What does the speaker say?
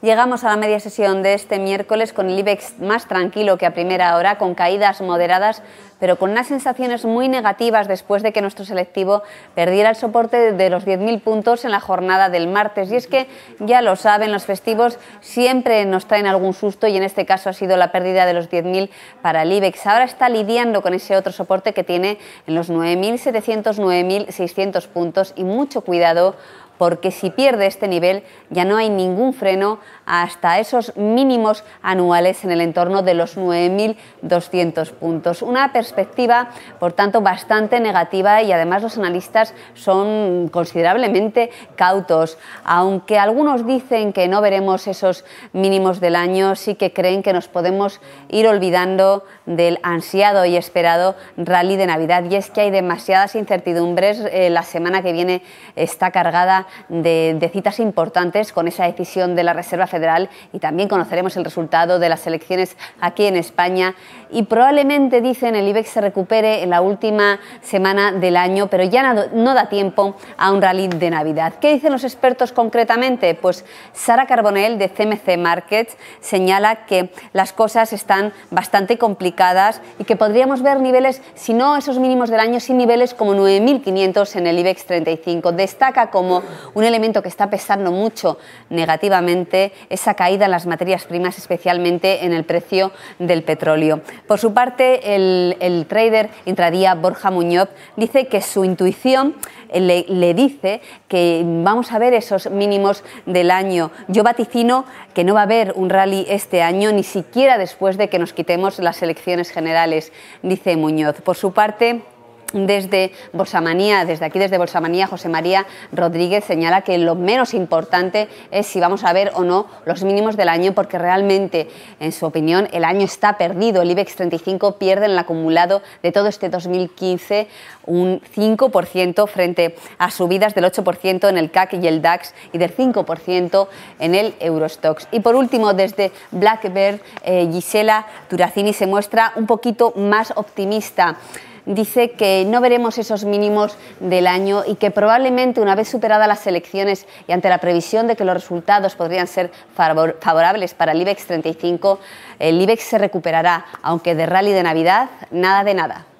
Llegamos a la media sesión de este miércoles con el IBEX más tranquilo que a primera hora, con caídas moderadas, pero con unas sensaciones muy negativas después de que nuestro selectivo perdiera el soporte de los 10.000 puntos en la jornada del martes. Y es que, ya lo saben, los festivos siempre nos traen algún susto y en este caso ha sido la pérdida de los 10.000 para el IBEX. Ahora está lidiando con ese otro soporte que tiene en los 9.700, 9.600 puntos y mucho cuidado porque si pierde este nivel ya no hay ningún freno hasta esos mínimos anuales en el entorno de los 9.200 puntos. Una perspectiva, por tanto, bastante negativa y además los analistas son considerablemente cautos. Aunque algunos dicen que no veremos esos mínimos del año, sí que creen que nos podemos ir olvidando del ansiado y esperado rally de Navidad. Y es que hay demasiadas incertidumbres. Eh, la semana que viene está cargada de, citas importantes con esa decisión de la Reserva Federal y también conoceremos el resultado de las elecciones aquí en España. Y probablemente, dicen, el IBEX se recupere en la última semana del año, pero ya no, no da tiempo a un rally de Navidad. ¿Qué dicen los expertos concretamente? Pues Sara Carbonell de CMC Markets señala que las cosas están bastante complicadas y que podríamos ver niveles, si no esos mínimos del año, sin niveles como 9.500 en el IBEX 35. Destaca como un elemento que está pesando mucho negativamente esa caída en las materias primas, especialmente en el precio del petróleo. Por su parte, el, trader intradía Borja Muñoz dice que su intuición le, le, dice que vamos a ver esos mínimos del año. Yo vaticino que no va a haber un rally este año, ni siquiera después de que nos quitemos las elecciones generales, dice Muñoz. Por su parte, desde Bolsamanía, desde aquí, desde Bolsamanía, José María Rodríguez señala que lo menos importante es si vamos a ver o no los mínimos del año, porque realmente, en su opinión, el año está perdido. El IBEX 35 pierde en el acumulado de todo este 2015 un 5% frente a subidas del 8% en el CAC y el DAX y del 5% en el Eurostox. Y por último, desde Blackbird, eh, Gisela Turacini se muestra un poquito más optimista dice que no veremos esos mínimos del año y que probablemente una vez superadas las elecciones y ante la previsión de que los resultados podrían ser favorables para el IBEX 35, el IBEX se recuperará, aunque de rally de Navidad, nada de nada.